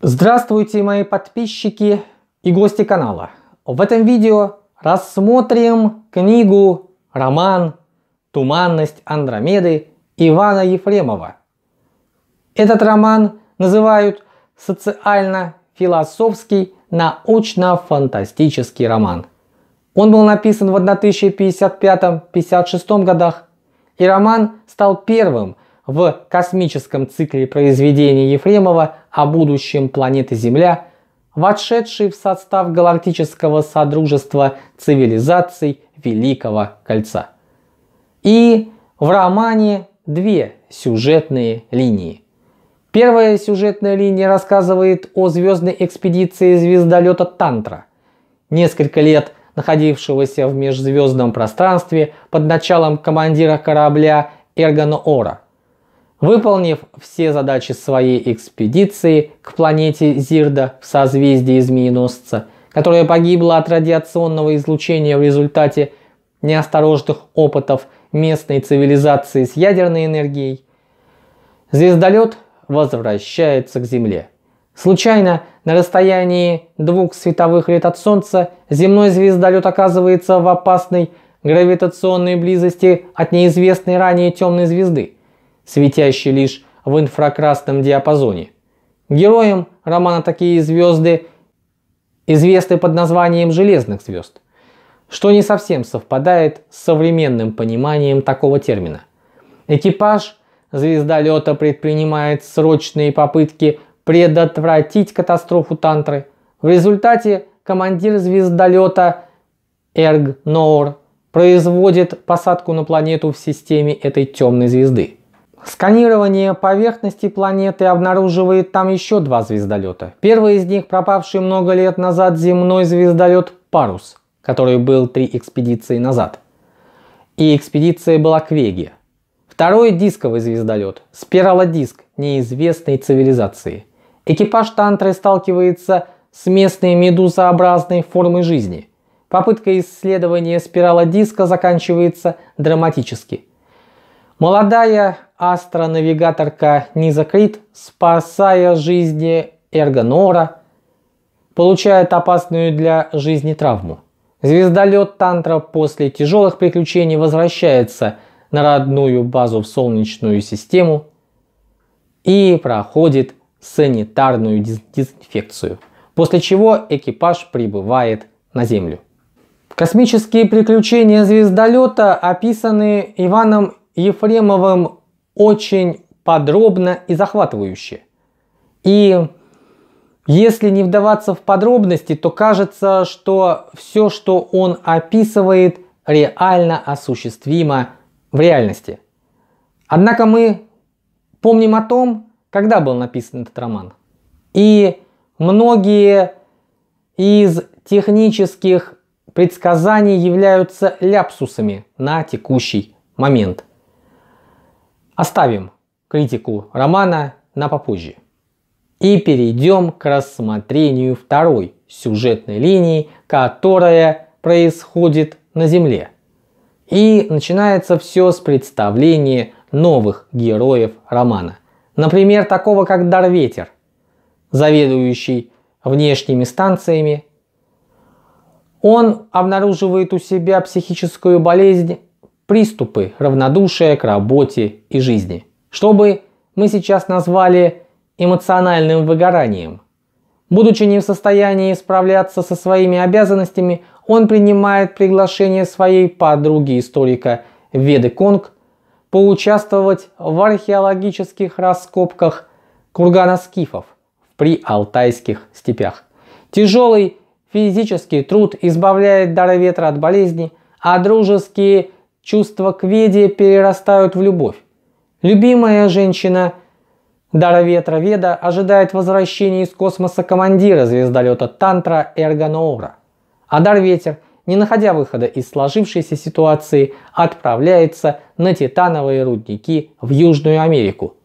Здравствуйте, мои подписчики и гости канала. В этом видео рассмотрим книгу, роман «Туманность Андромеды» Ивана Ефремова. Этот роман называют социально-философский научно-фантастический роман. Он был написан в 1055-56 годах, и роман стал первым – в космическом цикле произведения Ефремова о будущем планеты Земля, вошедшей в состав галактического содружества цивилизаций Великого Кольца. И в романе две сюжетные линии. Первая сюжетная линия рассказывает о звездной экспедиции звездолета Тантра, несколько лет находившегося в межзвездном пространстве под началом командира корабля Эргона Ора – Выполнив все задачи своей экспедиции к планете Зирда в созвездии Змееносца, которая погибла от радиационного излучения в результате неосторожных опытов местной цивилизации с ядерной энергией, звездолет возвращается к Земле. Случайно на расстоянии двух световых лет от Солнца земной звездолет оказывается в опасной гравитационной близости от неизвестной ранее темной звезды – светящий лишь в инфракрасном диапазоне. Героям романа такие звезды известны под названием «железных звезд», что не совсем совпадает с современным пониманием такого термина. Экипаж звездолета предпринимает срочные попытки предотвратить катастрофу Тантры. В результате командир звездолета Эрг Ноур производит посадку на планету в системе этой темной звезды. Сканирование поверхности планеты обнаруживает там еще два звездолета. Первый из них пропавший много лет назад земной звездолет «Парус», который был три экспедиции назад. И экспедиция была к Веге. Второй дисковый звездолет, спиралодиск неизвестной цивилизации. Экипаж Тантры сталкивается с местной медузообразной формой жизни. Попытка исследования спирала заканчивается драматически. Молодая астронавигаторка не закрыт, спасая жизни Эргонора, получает опасную для жизни травму. Звездолет Тантра после тяжелых приключений возвращается на родную базу в Солнечную систему и проходит санитарную дезинфекцию, после чего экипаж прибывает на Землю. Космические приключения звездолета описаны Иваном Ефремовым очень подробно и захватывающе. И если не вдаваться в подробности, то кажется, что все, что он описывает, реально осуществимо в реальности. Однако мы помним о том, когда был написан этот роман. И многие из технических предсказаний являются ляпсусами на текущий момент. Оставим критику романа на попозже. И перейдем к рассмотрению второй сюжетной линии, которая происходит на Земле. И начинается все с представления новых героев романа. Например, такого как Дарветер, заведующий внешними станциями. Он обнаруживает у себя психическую болезнь приступы равнодушия к работе и жизни, чтобы мы сейчас назвали эмоциональным выгоранием. Будучи не в состоянии справляться со своими обязанностями, он принимает приглашение своей подруги-историка Веды Конг поучаствовать в археологических раскопках кургана скифов в приалтайских степях. Тяжелый физический труд избавляет дары ветра от болезни, а дружеские чувства к Веде перерастают в любовь. Любимая женщина Дара Ветра Веда ожидает возвращения из космоса командира звездолета Тантра Эргоноура. А Дар Ветер, не находя выхода из сложившейся ситуации, отправляется на титановые рудники в Южную Америку.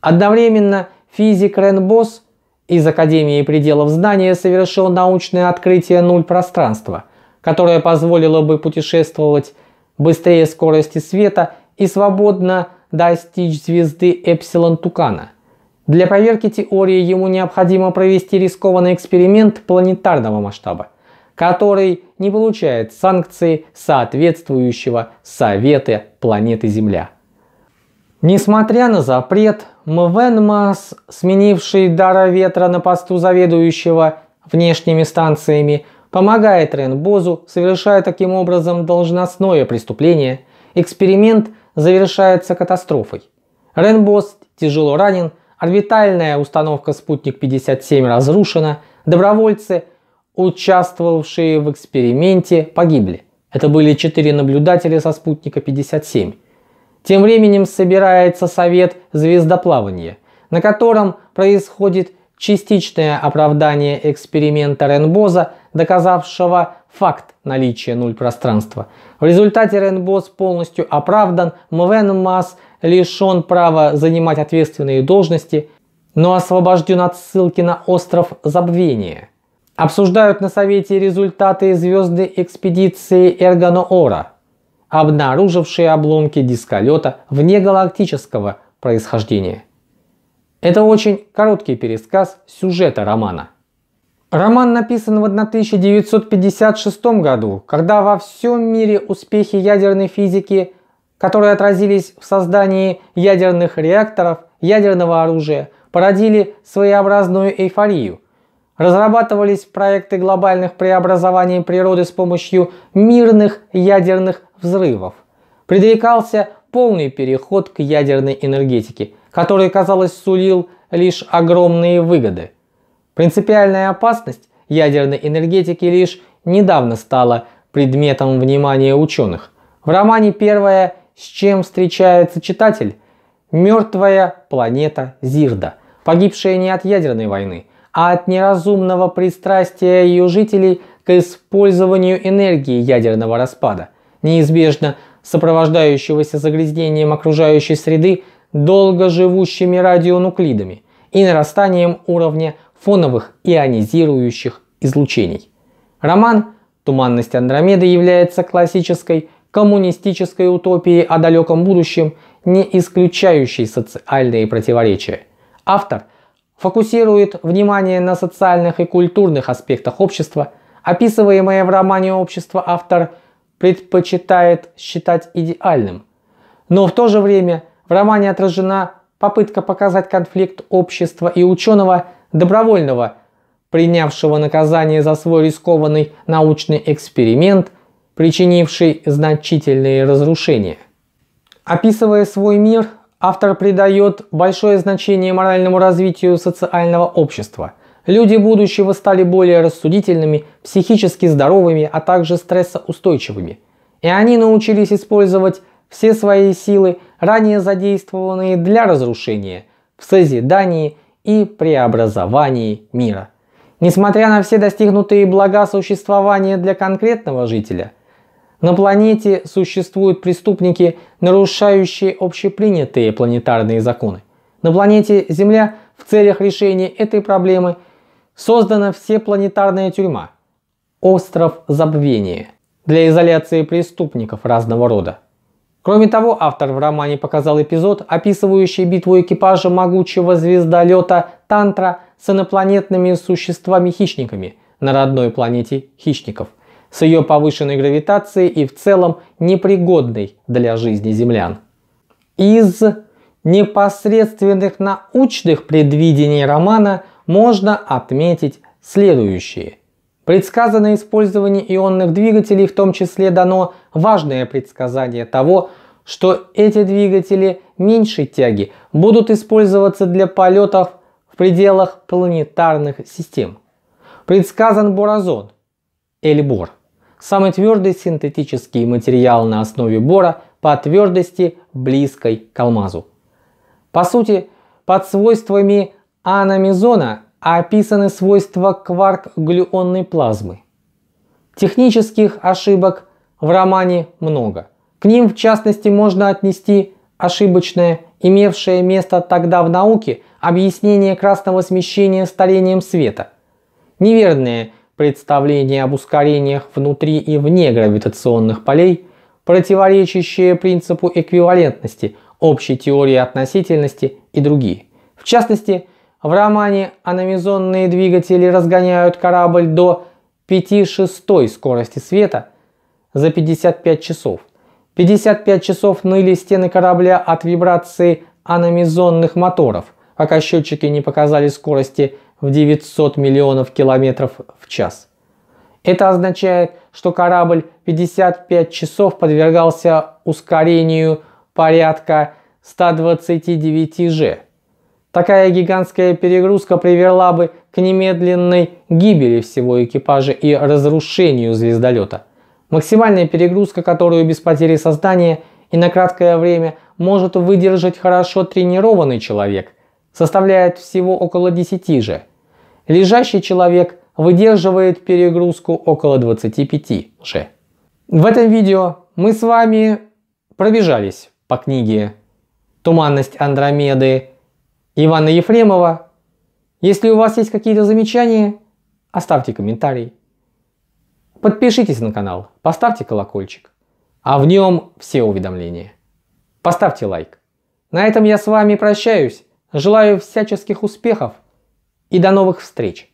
Одновременно физик Ренбос из Академии пределов знания совершил научное открытие нуль пространства, которое позволило бы путешествовать быстрее скорости света и свободно достичь звезды Эпсилон Тукана. Для проверки теории ему необходимо провести рискованный эксперимент планетарного масштаба, который не получает санкции соответствующего Совета планеты Земля. Несмотря на запрет, Мвенмас, сменивший Дара Ветра на посту заведующего внешними станциями, помогает Ренбозу, совершая таким образом должностное преступление, эксперимент завершается катастрофой. Ренбоз тяжело ранен, орбитальная установка «Спутник-57» разрушена, добровольцы, участвовавшие в эксперименте, погибли. Это были четыре наблюдателя со «Спутника-57». Тем временем собирается совет звездоплавания, на котором происходит частичное оправдание эксперимента Ренбоза – доказавшего факт наличия нуль пространства. В результате Ренбос полностью оправдан, Мвен Масс лишен права занимать ответственные должности, но освобожден от ссылки на остров Забвения. Обсуждают на совете результаты звездной экспедиции Эрганоора, обнаружившие обломки дисколета внегалактического происхождения. Это очень короткий пересказ сюжета романа. Роман написан в 1956 году, когда во всем мире успехи ядерной физики, которые отразились в создании ядерных реакторов, ядерного оружия, породили своеобразную эйфорию. Разрабатывались проекты глобальных преобразований природы с помощью мирных ядерных взрывов. Предрекался полный переход к ядерной энергетике, который, казалось, сулил лишь огромные выгоды – Принципиальная опасность ядерной энергетики лишь недавно стала предметом внимания ученых. В романе первое, с чем встречается читатель, мертвая планета Зирда, погибшая не от ядерной войны, а от неразумного пристрастия ее жителей к использованию энергии ядерного распада, неизбежно сопровождающегося загрязнением окружающей среды долгоживущими радионуклидами и нарастанием уровня фоновых ионизирующих излучений. Роман «Туманность Андромеды» является классической коммунистической утопией о далеком будущем, не исключающей социальные противоречия. Автор фокусирует внимание на социальных и культурных аспектах общества. Описываемое в романе «Общество» автор предпочитает считать идеальным. Но в то же время в романе отражена попытка показать конфликт общества и ученого – добровольного, принявшего наказание за свой рискованный научный эксперимент, причинивший значительные разрушения. Описывая свой мир, автор придает большое значение моральному развитию социального общества. Люди будущего стали более рассудительными, психически здоровыми, а также стрессоустойчивыми. И они научились использовать все свои силы, ранее задействованные для разрушения, в созидании и преобразовании мира. Несмотря на все достигнутые блага существования для конкретного жителя, на планете существуют преступники, нарушающие общепринятые планетарные законы. На планете Земля в целях решения этой проблемы создана всепланетарная тюрьма – остров забвения для изоляции преступников разного рода. Кроме того, автор в романе показал эпизод, описывающий битву экипажа могучего звездолета Тантра с инопланетными существами-хищниками на родной планете хищников, с ее повышенной гравитацией и в целом непригодной для жизни землян. Из непосредственных научных предвидений романа можно отметить следующие – Предсказанное использование ионных двигателей в том числе дано важное предсказание того, что эти двигатели меньшей тяги будут использоваться для полетов в пределах планетарных систем. Предсказан боразон, эльбор, самый твердый синтетический материал на основе бора по твердости, близкой к алмазу. По сути, под свойствами аномизона а описаны свойства кварк-глюонной плазмы. Технических ошибок в романе много. К ним, в частности, можно отнести ошибочное, имевшее место тогда в науке, объяснение красного смещения старением света, неверное представление об ускорениях внутри и вне гравитационных полей, противоречащее принципу эквивалентности, общей теории относительности и другие. В частности, в романе аномизонные двигатели разгоняют корабль до 5 шестой скорости света за 55 часов. 55 часов ныли стены корабля от вибрации аномизонных моторов, пока счетчики не показали скорости в 900 миллионов километров в час. Это означает, что корабль 55 часов подвергался ускорению порядка 129 же Такая гигантская перегрузка привела бы к немедленной гибели всего экипажа и разрушению звездолета. Максимальная перегрузка, которую без потери сознания и на краткое время может выдержать хорошо тренированный человек, составляет всего около 10 же. Лежащий человек выдерживает перегрузку около 25 же. В этом видео мы с вами пробежались по книге «Туманность Андромеды» Ивана Ефремова. Если у вас есть какие-то замечания, оставьте комментарий. Подпишитесь на канал, поставьте колокольчик, а в нем все уведомления. Поставьте лайк. На этом я с вами прощаюсь, желаю всяческих успехов и до новых встреч!